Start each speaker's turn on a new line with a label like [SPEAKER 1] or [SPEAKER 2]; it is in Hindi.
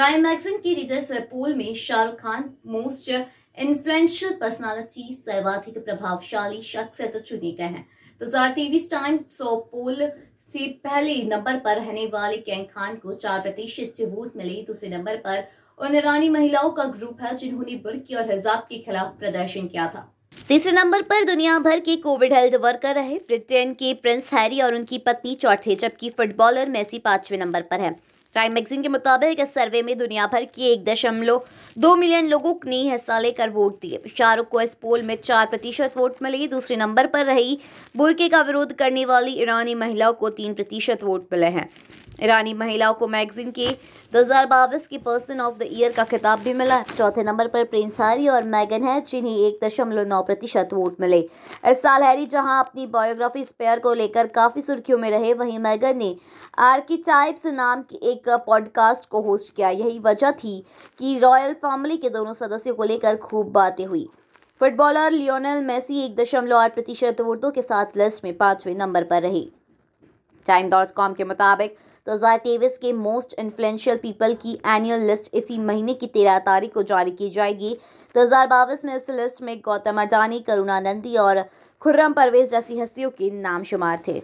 [SPEAKER 1] टाइम मैगजीन की रीडर्स पोल में Shahrukh Khan most influential personality सर्वाधिक प्रभावशाली शख्सियत तो चुने गए हैं दो तो हजार तेईस टाइम सौ पोल से पहले नंबर पर रहने वाले कैंग खान को चार प्रतिशत वोट मिले दूसरे नंबर पर उन ईरानी महिलाओं का ग्रुप है जिन्होंने बुर्की और हिजाब के खिलाफ प्रदर्शन किया था
[SPEAKER 2] तीसरे नंबर पर दुनिया भर के कोविड हेल्थ वर्कर रहे ब्रिटेन के प्रिंस हैरी और उनकी पत्नी चौथे जबकि फुटबॉलर मेसी पांचवें नंबर पर है टाइम मैगजीन के मुताबिक इस सर्वे में दुनिया भर के एक दशमलव दो मिलियन लोगों ने हिस्सा लेकर वोट दिए शाहरुख को इस पोल में चार प्रतिशत वोट मिले दूसरे नंबर पर रही बुरके का विरोध करने वाली ईरानी महिलाओं को तीन प्रतिशत वोट मिले हैं ईरानी महिलाओं को मैगजीन के 2022 की पर्सन ऑफ द ईयर का खिताब भी मिला चौथे नंबर पर प्रिंस हैरी और मैगन है जिन्हें एक दशमलव नौ प्रतिशत वोट मिले इस साल हैरी जहां अपनी बायोग्राफी स्पेयर को लेकर काफ़ी सुर्खियों में रहे वहीं मैगन ने आर्किटाइप्स नाम की एक पॉडकास्ट को होस्ट किया यही वजह थी कि रॉयल फैमिली के दोनों सदस्यों को लेकर खूब बातें हुई फुटबॉलर लियोनल मेसी एक दशमलव आठ प्रतिशत वोटों के साथ लिस्ट में पाँचवें नंबर पर रही टाइम डॉट कॉम के मुताबिक कजाटेविस के मोस्ट इन्फ्लुएंशियल पीपल की एनुअल लिस्ट इसी महीने की तेरह तारीख को जारी की जाएगी दो हज़ार बाईस में इस लिस्ट में गौतम अडानी करुणा नंदी और खुर्रम परवेज जैसी हस्तियों के नाम शुमार थे